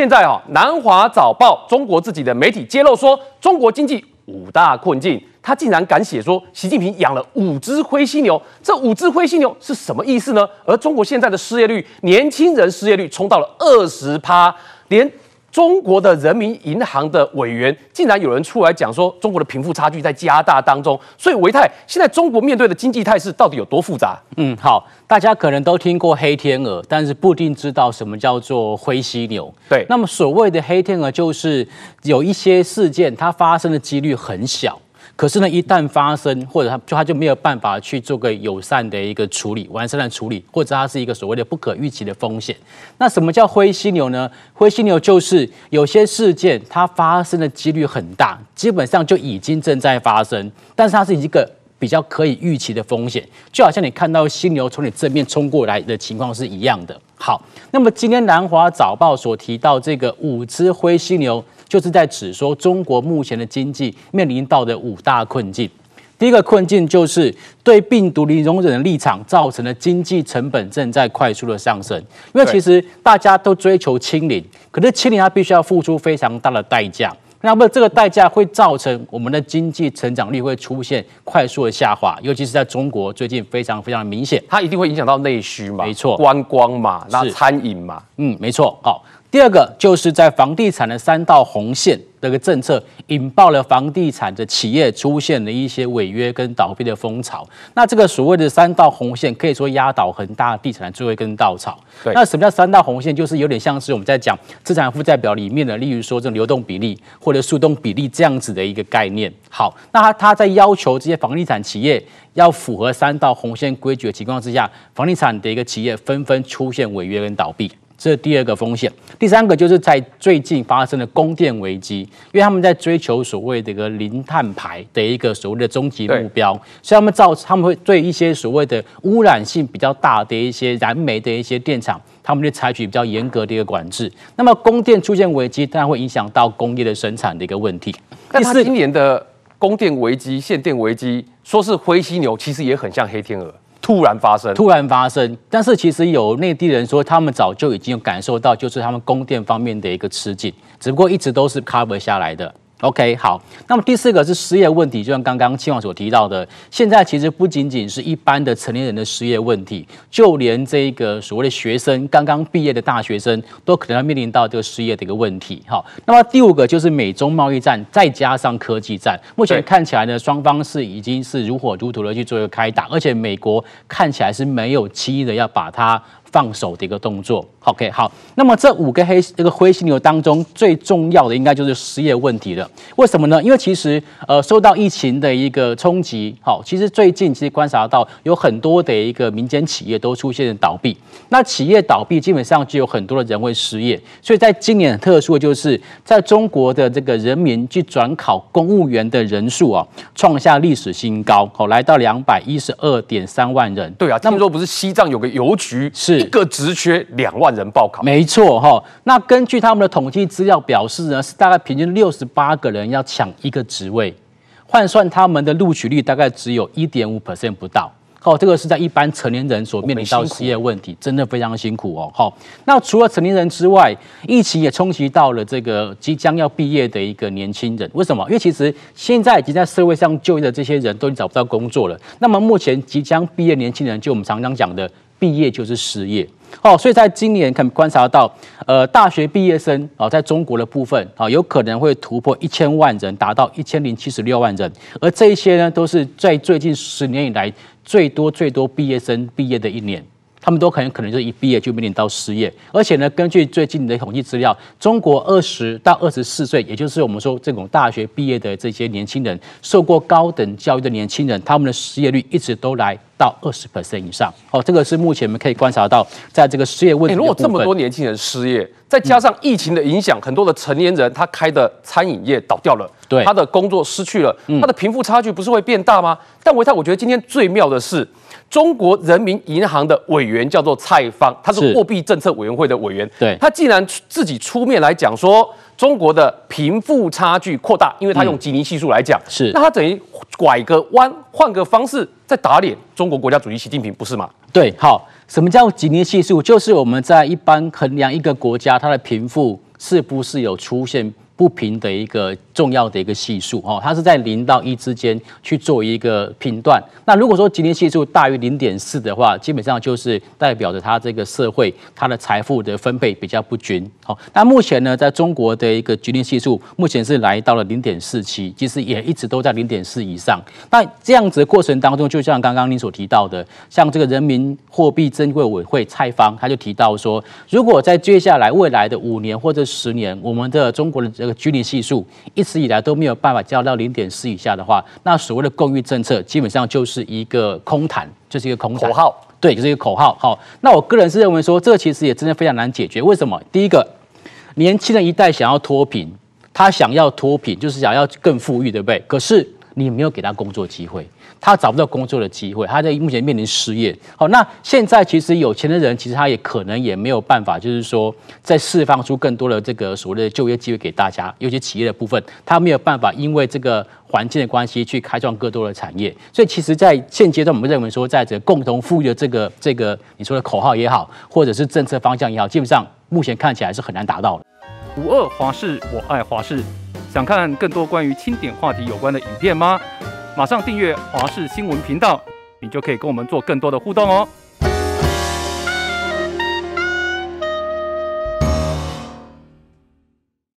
现在啊，《南华早报》中国自己的媒体揭露说，中国经济五大困境，他竟然敢写说习近平养了五只灰犀牛，这五只灰犀牛是什么意思呢？而中国现在的失业率，年轻人失业率冲到了二十趴，连。中国的人民银行的委员竟然有人出来讲说中国的贫富差距在加大当中，所以维泰现在中国面对的经济态势到底有多复杂？嗯，好，大家可能都听过黑天鹅，但是不一定知道什么叫做灰犀牛。对，那么所谓的黑天鹅就是有一些事件它发生的几率很小。可是呢，一旦发生，或者它就它就没有办法去做个友善的一个处理，完善的处理，或者它是一个所谓的不可预期的风险。那什么叫灰犀牛呢？灰犀牛就是有些事件它发生的几率很大，基本上就已经正在发生，但是它是一个比较可以预期的风险，就好像你看到犀牛从你正面冲过来的情况是一样的。好，那么今天南华早报所提到这个五只灰犀牛。就是在指说中国目前的经济面临到的五大困境。第一个困境就是对病毒零容忍的立场造成的经济成本正在快速的上升。因为其实大家都追求清零，可是清零它必须要付出非常大的代价。那么这个代价会造成我们的经济成长率会出现快速的下滑，尤其是在中国最近非常非常明显。它一定会影响到内需嘛？没错，观光嘛，那餐饮嘛，嗯，没错。好。第二个就是在房地产的三道红线这个政策引爆了房地产的企业出现了一些违约跟倒闭的风潮。那这个所谓的三道红线可以说压倒很大地产的最后一根稻草。那什么叫三道红线？就是有点像是我们在讲资产负债表里面的，例如说这种流动比例或者速动比例这样子的一个概念。好，那他他在要求这些房地产企业要符合三道红线规矩的情况之下，房地产的一个企业纷纷出现违约跟倒闭。这是第二个风险，第三个就是在最近发生的供电危机，因为他们在追求所谓的个零碳排的一个所谓的终极目标，所以他们造他们会对一些所谓的污染性比较大的一些燃煤的一些电厂，他们就采取比较严格的一个管制。那么供电出现危机，当然会影响到工业的生产的一个问题。但是今年的供电危机、限电危机，说是灰犀牛，其实也很像黑天鹅。突然发生，突然发生。但是其实有内地人说，他们早就已经感受到，就是他们供电方面的一个吃紧，只不过一直都是 cover 下来的。OK，好。那么第四个是失业问题，就像刚刚青王所提到的，现在其实不仅仅是一般的成年人的失业问题，就连这个所谓的学生刚刚毕业的大学生，都可能要面临到这个失业的一个问题。好，那么第五个就是美中贸易战，再加上科技战，目前看起来呢，双方是已经是如火如荼的去做一个开打，而且美国看起来是没有轻易的要把它。放手的一个动作，OK，好。那么这五个黑这个灰犀牛当中，最重要的应该就是失业问题了。为什么呢？因为其实呃受到疫情的一个冲击，好，其实最近其实观察到有很多的一个民间企业都出现倒闭。那企业倒闭，基本上就有很多的人会失业。所以在今年很特殊的就是在中国的这个人民去转考公务员的人数啊，创下历史新高，好，来到两百一十二点三万人。对啊，么说不是西藏有个邮局是。一个职缺两万人报考，没错哈。那根据他们的统计资料表示呢，是大概平均六十八个人要抢一个职位，换算他们的录取率大概只有一点五 percent 不到。哦，这个是在一般成年人所面临到失业问题，真的非常辛苦哦。好，那除了成年人之外，疫情也冲击到了这个即将要毕业的一个年轻人。为什么？因为其实现在已经在社会上就业的这些人都找不到工作了。那么目前即将毕业年轻人，就我们常常讲的。毕业就是失业，哦，所以在今年可观察到，呃，大学毕业生啊，在中国的部分啊，有可能会突破一千万人，达到一千零七十六万人。而这些呢，都是在最近十年以来最多最多毕业生毕业的一年，他们都很能可能是一毕业就面临到失业。而且呢，根据最近的统计资料，中国二十到二十四岁，也就是我们说这种大学毕业的这些年轻人，受过高等教育的年轻人，他们的失业率一直都来。到二十 percent 以上，哦，这个是目前我们可以观察到，在这个失业问题。如果这么多年轻人失业，再加上疫情的影响，很多的成年人他开的餐饮业倒掉了，对，他的工作失去了，他的贫富差距不是会变大吗？但维泰，我觉得今天最妙的是，中国人民银行的委员叫做蔡方，他是货币政策委员会的委员，对，他竟然自己出面来讲说。中国的贫富差距扩大，因为它用基尼系数来讲，是那它等于拐个弯，换个方式再打脸中国国家主席习近平，不是吗？对，好，什么叫基尼系数？就是我们在一般衡量一个国家它的贫富是不是有出现。不平的一个重要的一个系数哦，它是在零到一之间去做一个评段。那如果说吉尼系数大于零点四的话，基本上就是代表着它这个社会它的财富的分配比较不均。好，那目前呢，在中国的一个吉尼系数目前是来到了零点四七，其实也一直都在零点四以上。那这样子的过程当中，就像刚刚您所提到的，像这个人民货币珍贵委会蔡方他就提到说，如果在接下来未来的五年或者十年，我们的中国人。距离系数一直以来都没有办法降到零点四以下的话，那所谓的供育政策基本上就是一个空谈，就是一个空口号，对，就是一个口号。好，那我个人是认为说，这其实也真的非常难解决。为什么？第一个，年轻人一代想要脱贫，他想要脱贫就是想要更富裕，对不对？可是。你没有给他工作机会，他找不到工作的机会，他在目前面临失业。好，那现在其实有钱的人，其实他也可能也没有办法，就是说在释放出更多的这个所谓的就业机会给大家，尤其企业的部分，他没有办法，因为这个环境的关系去开创更多的产业。所以，其实，在现阶段，我们认为说，在这个共同富裕的这个这个你说的口号也好，或者是政策方向也好，基本上目前看起来是很难达到的。无恶华氏，我爱华氏。想看更多关于清点话题有关的影片吗？马上订阅华视新闻频道，你就可以跟我们做更多的互动哦。